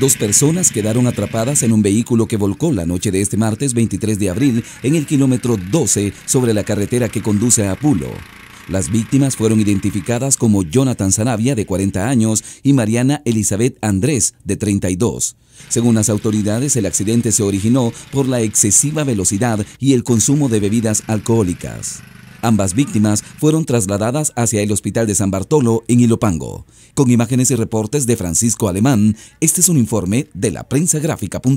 Dos personas quedaron atrapadas en un vehículo que volcó la noche de este martes 23 de abril en el kilómetro 12 sobre la carretera que conduce a Apulo. Las víctimas fueron identificadas como Jonathan Zanavia de 40 años, y Mariana Elizabeth Andrés, de 32. Según las autoridades, el accidente se originó por la excesiva velocidad y el consumo de bebidas alcohólicas. Ambas víctimas fueron trasladadas hacia el Hospital de San Bartolo en Ilopango. Con imágenes y reportes de Francisco Alemán, este es un informe de la prensa Tranquila,